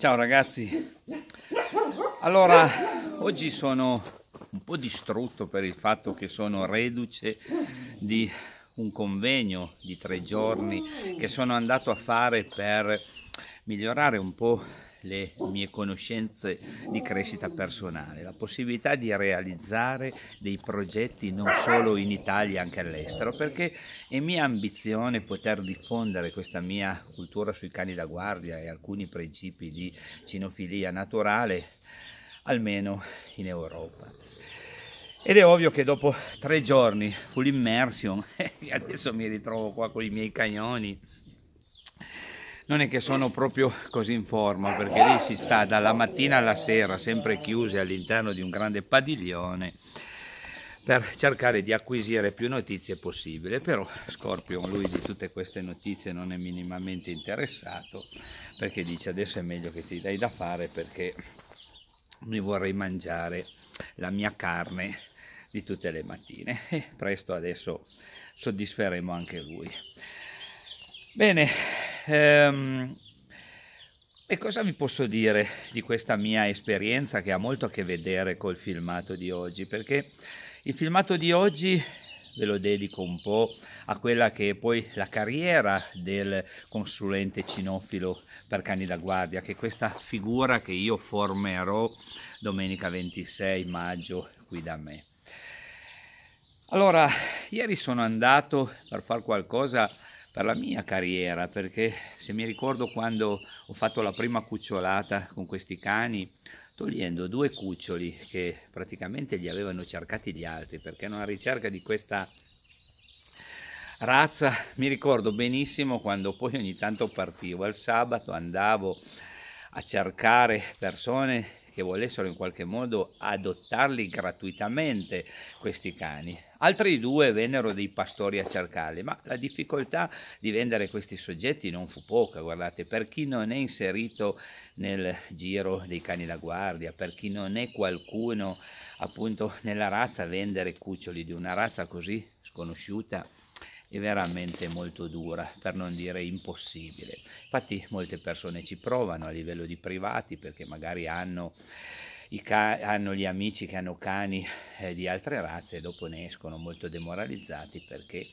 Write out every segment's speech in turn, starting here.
Ciao ragazzi, allora oggi sono un po' distrutto per il fatto che sono reduce di un convegno di tre giorni che sono andato a fare per migliorare un po' le mie conoscenze di crescita personale, la possibilità di realizzare dei progetti non solo in Italia, anche all'estero, perché è mia ambizione poter diffondere questa mia cultura sui cani da guardia e alcuni principi di cinofilia naturale, almeno in Europa. Ed è ovvio che dopo tre giorni fu l'immersion adesso mi ritrovo qua con i miei cagnoni non è che sono proprio così in forma perché lì si sta dalla mattina alla sera sempre chiuse all'interno di un grande padiglione per cercare di acquisire più notizie possibile, però Scorpio lui di tutte queste notizie non è minimamente interessato perché dice adesso è meglio che ti dai da fare perché mi vorrei mangiare la mia carne di tutte le mattine e presto adesso soddisferemo anche lui. Bene, Ehm, e cosa vi posso dire di questa mia esperienza che ha molto a che vedere col filmato di oggi? Perché il filmato di oggi ve lo dedico un po' a quella che è poi la carriera del consulente cinofilo per cani da guardia, che è questa figura che io formerò domenica 26 maggio qui da me. Allora, ieri sono andato per fare qualcosa per la mia carriera, perché se mi ricordo quando ho fatto la prima cucciolata con questi cani, togliendo due cuccioli che praticamente li avevano cercati gli altri, perché erano una ricerca di questa razza, mi ricordo benissimo quando poi ogni tanto partivo, al sabato andavo a cercare persone che volessero in qualche modo adottarli gratuitamente questi cani. Altri due vennero dei pastori a cercarli, ma la difficoltà di vendere questi soggetti non fu poca, guardate, per chi non è inserito nel giro dei cani da guardia, per chi non è qualcuno appunto nella razza, vendere cuccioli di una razza così sconosciuta è veramente molto dura, per non dire impossibile. Infatti molte persone ci provano a livello di privati perché magari hanno, hanno gli amici che hanno cani eh, di altre razze e dopo ne escono molto demoralizzati perché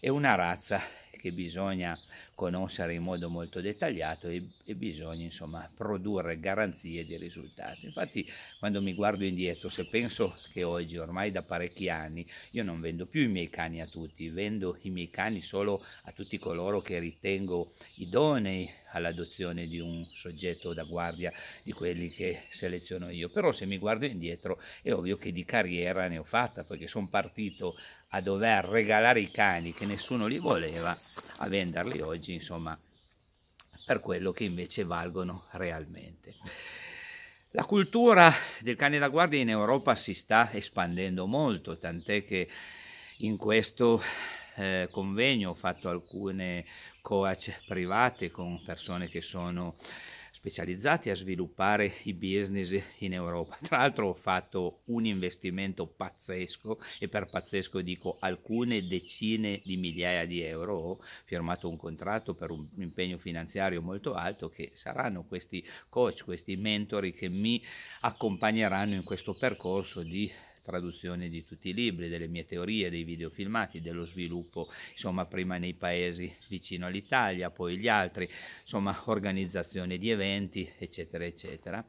è una razza che bisogna conoscere in modo molto dettagliato e, e, bisogna insomma produrre garanzie di risultati. Infatti quando mi guardo indietro, se penso che oggi ormai da parecchi anni io non vendo più i miei cani a tutti, vendo i miei cani solo a tutti coloro che ritengo idonei all'adozione di un soggetto da guardia di quelli che seleziono io. Però se mi guardo indietro è ovvio che di carriera ne ho fatta perché sono partito a dover regalare i cani che nessuno li voleva a venderli oggi insomma per quello che invece valgono realmente. La cultura del cane da guardia in Europa si sta espandendo molto, tant'è che in questo eh, convegno ho fatto alcune coach private con persone che sono specializzati a sviluppare i business in Europa. Tra l'altro ho fatto un investimento pazzesco e per pazzesco dico alcune decine di migliaia di euro, ho firmato un contratto per un impegno finanziario molto alto che saranno questi coach, questi mentori che mi accompagneranno in questo percorso di traduzione di tutti i libri, delle mie teorie, dei video filmati, dello sviluppo, insomma, prima nei paesi vicino all'Italia, poi gli altri, insomma, organizzazione di eventi, eccetera, eccetera.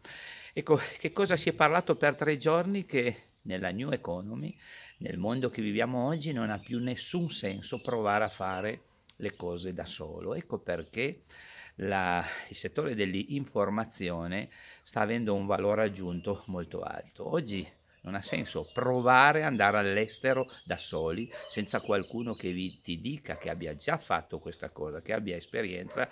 Ecco, che cosa si è parlato per tre giorni che nella New Economy, nel mondo che viviamo oggi, non ha più nessun senso provare a fare le cose da solo. Ecco perché la, il settore dell'informazione sta avendo un valore aggiunto molto alto. Oggi non ha senso provare ad andare all'estero da soli, senza qualcuno che vi, ti dica che abbia già fatto questa cosa, che abbia esperienza,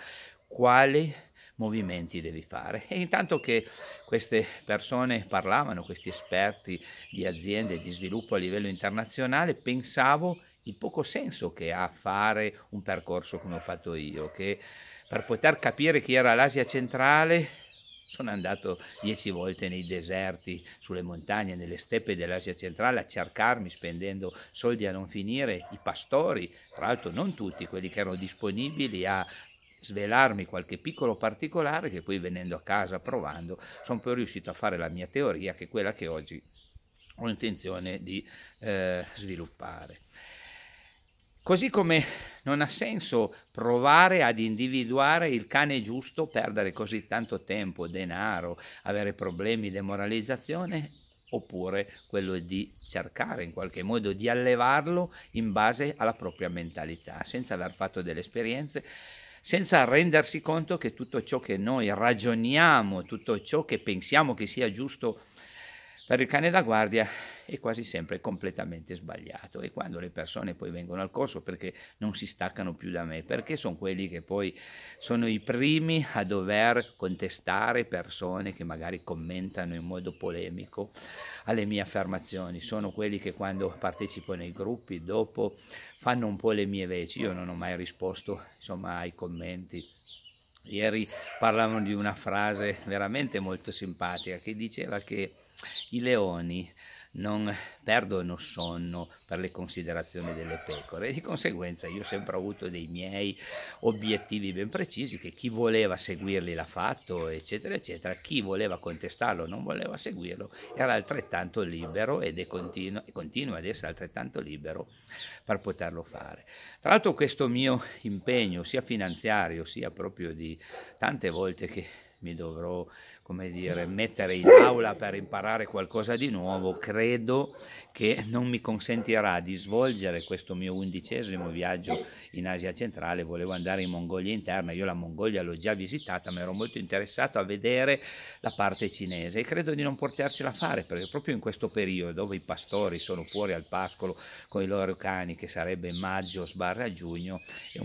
quali movimenti devi fare. E intanto che queste persone parlavano, questi esperti di aziende di sviluppo a livello internazionale, pensavo il poco senso che ha fare un percorso come ho fatto io, che per poter capire chi era l'Asia centrale sono andato dieci volte nei deserti, sulle montagne, nelle steppe dell'Asia centrale a cercarmi spendendo soldi a non finire i pastori, tra l'altro non tutti, quelli che erano disponibili a svelarmi qualche piccolo particolare che poi venendo a casa provando sono poi riuscito a fare la mia teoria che è quella che oggi ho intenzione di eh, sviluppare. Così come non ha senso provare ad individuare il cane giusto, perdere così tanto tempo, denaro, avere problemi demoralizzazione, oppure quello di cercare in qualche modo di allevarlo in base alla propria mentalità, senza aver fatto delle esperienze, senza rendersi conto che tutto ciò che noi ragioniamo, tutto ciò che pensiamo che sia giusto, per il cane da guardia è quasi sempre completamente sbagliato e quando le persone poi vengono al corso perché non si staccano più da me, perché sono quelli che poi sono i primi a dover contestare persone che magari commentano in modo polemico alle mie affermazioni, sono quelli che quando partecipo nei gruppi dopo fanno un po' le mie veci, io non ho mai risposto insomma, ai commenti Ieri parlavano di una frase veramente molto simpatica che diceva che i leoni non perdono sonno per le considerazioni delle pecore e di conseguenza io ho sempre avuto dei miei obiettivi ben precisi che chi voleva seguirli l'ha fatto eccetera eccetera chi voleva contestarlo non voleva seguirlo era altrettanto libero ed è continu- continua ad essere altrettanto libero per poterlo fare tra l'altro questo mio impegno sia finanziario sia proprio di tante volte che mi dovrò come dire, mettere in aula per imparare qualcosa di nuovo, credo che non mi consentirà di svolgere questo mio undicesimo viaggio in Asia centrale. Volevo andare in Mongolia interna, io la Mongolia l'ho già visitata, ma ero molto interessato a vedere la parte cinese e credo di non portarcela a fare, perché proprio in questo periodo dove i pastori sono fuori al pascolo con i loro cani, che sarebbe maggio sbarra giugno,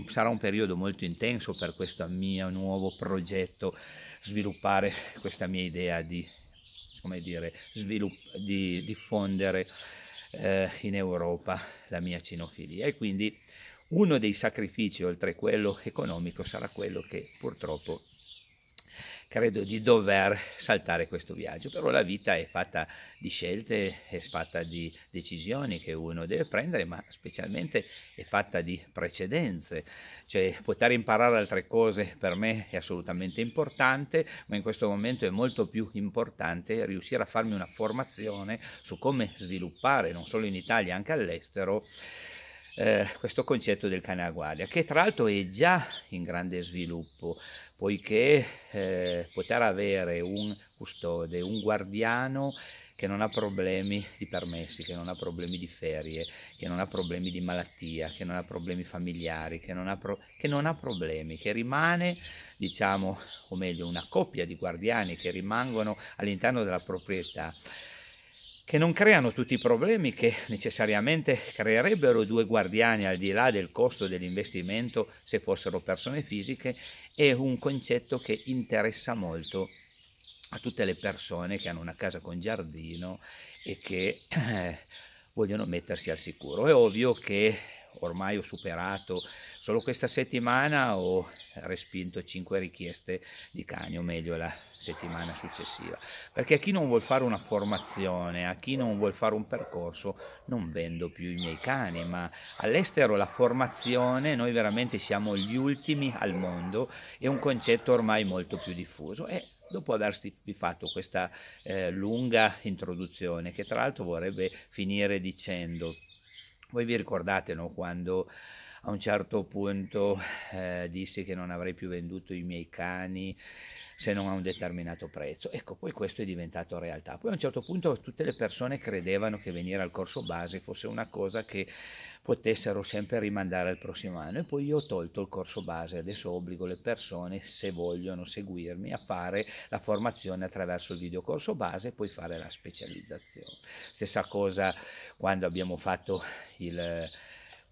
sarà un periodo molto intenso per questo mio nuovo progetto sviluppare questa mia idea di, come dire, svilupp- di diffondere eh, in Europa la mia cinofilia. E quindi uno dei sacrifici, oltre a quello economico, sarà quello che purtroppo credo di dover saltare questo viaggio, però la vita è fatta di scelte, è fatta di decisioni che uno deve prendere, ma specialmente è fatta di precedenze, cioè poter imparare altre cose per me è assolutamente importante, ma in questo momento è molto più importante riuscire a farmi una formazione su come sviluppare, non solo in Italia, anche all'estero, eh, questo concetto del cane a guardia, che tra l'altro è già in grande sviluppo, poiché eh, poter avere un custode, un guardiano che non ha problemi di permessi, che non ha problemi di ferie, che non ha problemi di malattia, che non ha problemi familiari, che non ha, pro- che non ha problemi, che rimane, diciamo, o meglio, una coppia di guardiani che rimangono all'interno della proprietà che non creano tutti i problemi che necessariamente creerebbero due guardiani al di là del costo dell'investimento se fossero persone fisiche, è un concetto che interessa molto a tutte le persone che hanno una casa con giardino e che eh, vogliono mettersi al sicuro. È ovvio che ormai ho superato, solo questa settimana ho respinto 5 richieste di cani, o meglio la settimana successiva, perché a chi non vuol fare una formazione, a chi non vuol fare un percorso, non vendo più i miei cani, ma all'estero la formazione, noi veramente siamo gli ultimi al mondo, è un concetto ormai molto più diffuso e dopo aversi fatto questa eh, lunga introduzione, che tra l'altro vorrebbe finire dicendo voi vi ricordate no, quando a un certo punto eh, dissi che non avrei più venduto i miei cani se non a un determinato prezzo. Ecco, poi questo è diventato realtà. Poi a un certo punto tutte le persone credevano che venire al corso base fosse una cosa che potessero sempre rimandare al prossimo anno e poi io ho tolto il corso base, adesso obbligo le persone se vogliono seguirmi a fare la formazione attraverso il videocorso base e poi fare la specializzazione. Stessa cosa quando abbiamo fatto il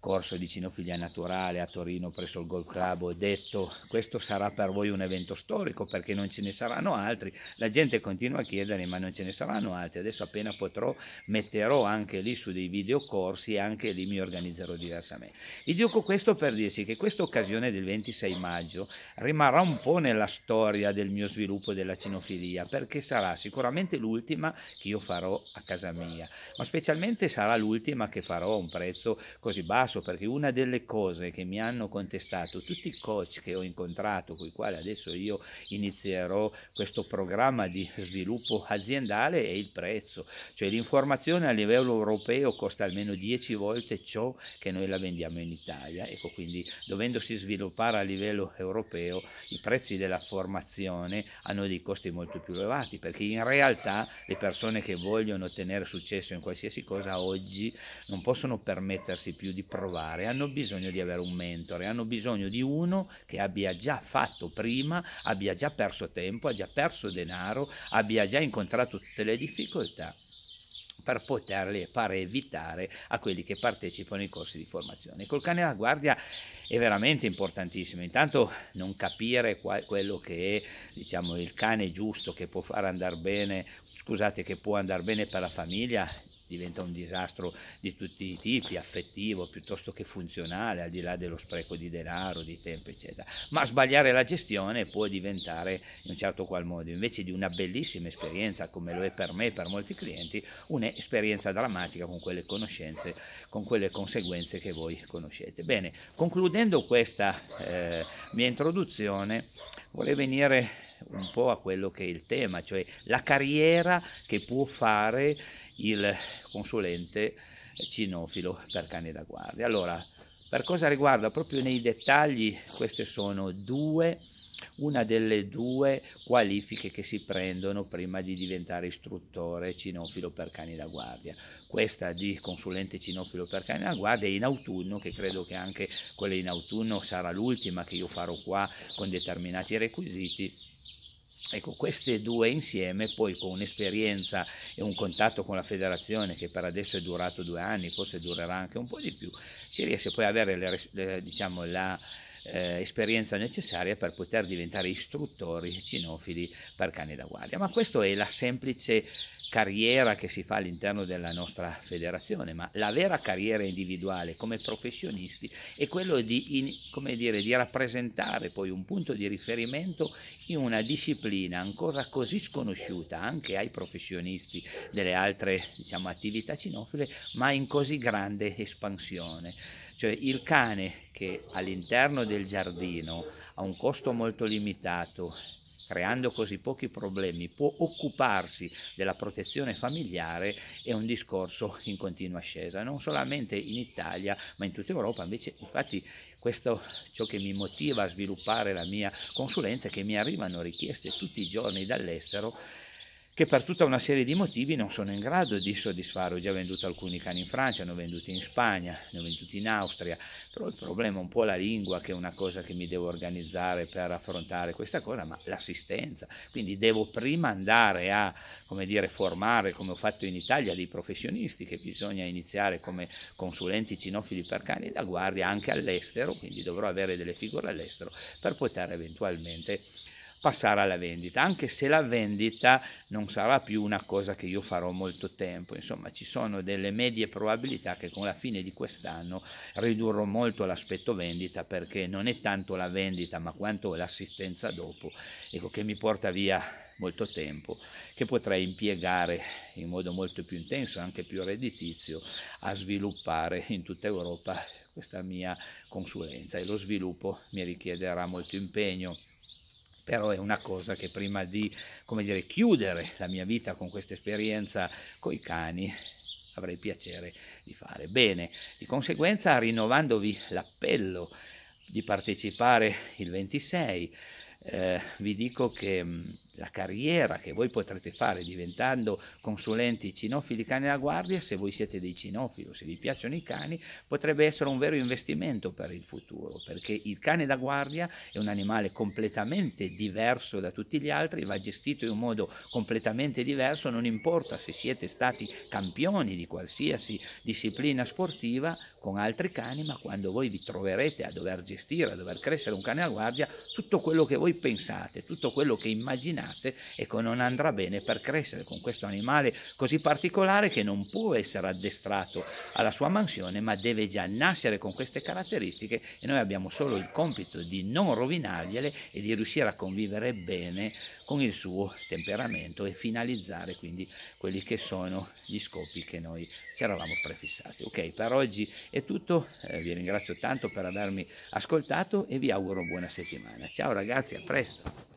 corso di cinofilia naturale a Torino presso il Golf Club, ho detto questo sarà per voi un evento storico perché non ce ne saranno altri, la gente continua a chiedere ma non ce ne saranno altri, adesso appena potrò metterò anche lì su dei videocorsi e anche lì mi organizzerò diversamente. Vi dico questo per dirsi che questa occasione del 26 maggio rimarrà un po' nella storia del mio sviluppo della cinofilia perché sarà sicuramente l'ultima che io farò a casa mia, ma specialmente sarà l'ultima che farò a un prezzo così basso caso perché una delle cose che mi hanno contestato tutti i coach che ho incontrato, con i quali adesso io inizierò questo programma di sviluppo aziendale, è il prezzo. Cioè l'informazione a livello europeo costa almeno 10 volte ciò che noi la vendiamo in Italia. Ecco, quindi dovendosi sviluppare a livello europeo, i prezzi della formazione hanno dei costi molto più elevati, perché in realtà le persone che vogliono ottenere successo in qualsiasi cosa oggi non possono permettersi più di provare provare, hanno bisogno di avere un mentore, hanno bisogno di uno che abbia già fatto prima, abbia già perso tempo, abbia già perso denaro, abbia già incontrato tutte le difficoltà per poterle fare evitare a quelli che partecipano ai corsi di formazione. Col cane alla guardia è veramente importantissimo. Intanto non capire qual, quello che è diciamo, il cane giusto che può far andare bene, scusate, che può andare bene per la famiglia diventa un disastro di tutti i tipi, affettivo piuttosto che funzionale, al di là dello spreco di denaro, di tempo, eccetera. Ma sbagliare la gestione può diventare in un certo qual modo, invece di una bellissima esperienza come lo è per me e per molti clienti, un'esperienza drammatica con quelle conoscenze, con quelle conseguenze che voi conoscete. Bene, concludendo questa eh, mia introduzione, vorrei venire un po' a quello che è il tema, cioè la carriera che può fare il consulente cinofilo per cani da guardia. Allora, per cosa riguarda proprio nei dettagli, queste sono due una delle due qualifiche che si prendono prima di diventare istruttore cinofilo per cani da guardia. Questa di consulente cinofilo per cani da guardia in autunno, che credo che anche quella in autunno sarà l'ultima che io farò qua con determinati requisiti. Ecco, queste due insieme, poi con un'esperienza e un contatto con la federazione che per adesso è durato due anni, forse durerà anche un po' di più, si riesce poi ad avere le, le, diciamo, la, eh, esperienza necessaria per poter diventare istruttori cinofili per cani da guardia. Ma questa è la semplice carriera che si fa all'interno della nostra federazione, ma la vera carriera individuale come professionisti è quello di, in, dire, di rappresentare poi un punto di riferimento in una disciplina ancora così sconosciuta anche ai professionisti delle altre diciamo, attività cinofile, ma in così grande espansione. Cioè il cane che all'interno del giardino ha un costo molto limitato, creando così pochi problemi, può occuparsi della protezione familiare è un discorso in continua ascesa, non solamente in Italia ma in tutta Europa. Invece, infatti, questo ciò che mi motiva a sviluppare la mia consulenza è che mi arrivano richieste tutti i giorni dall'estero che per tutta una serie di motivi non sono in grado di soddisfare. Ho già venduto alcuni cani in Francia, ne ho venduti in Spagna, ne ho venduti in Austria, però il problema è un po' la lingua che è una cosa che mi devo organizzare per affrontare questa cosa, ma l'assistenza. Quindi devo prima andare a come dire, formare, come ho fatto in Italia, dei professionisti che bisogna iniziare come consulenti cinofili per cani da guardia anche all'estero, quindi dovrò avere delle figure all'estero per poter eventualmente passare alla vendita, anche se la vendita non sarà più una cosa che io farò molto tempo, insomma ci sono delle medie probabilità che con la fine di quest'anno ridurrò molto l'aspetto vendita perché non è tanto la vendita ma quanto l'assistenza dopo ecco, che mi porta via molto tempo, che potrei impiegare in modo molto più intenso, anche più redditizio, a sviluppare in tutta Europa questa mia consulenza e lo sviluppo mi richiederà molto impegno però è una cosa che prima di dire, chiudere la mia vita con questa esperienza coi cani avrei piacere di fare. Bene, di conseguenza rinnovandovi l'appello di partecipare il 26, eh, vi dico che mh, mm, la carriera che voi potrete fare diventando consulenti cinofili cani alla guardia, se voi siete dei cinofili o se vi piacciono i cani, potrebbe essere un vero investimento per il futuro, perché il cane da guardia è un animale completamente diverso da tutti gli altri, va gestito in un modo completamente diverso, non importa se siete stati campioni di qualsiasi disciplina sportiva con altri cani, ma quando voi vi troverete a dover gestire, a dover crescere un cane da guardia, tutto quello che voi pensate, tutto quello che immaginate, sbagliate ecco non andrà bene per crescere con questo animale così particolare che non può essere addestrato alla sua mansione ma deve già nascere con queste caratteristiche e noi abbiamo solo il compito di non rovinargliele e di riuscire a convivere bene con il suo temperamento e finalizzare quindi quelli che sono gli scopi che noi ci eravamo prefissati. Ok, per oggi è tutto, eh, vi ringrazio tanto per avermi ascoltato e vi auguro buona settimana. Ciao ragazzi, a presto!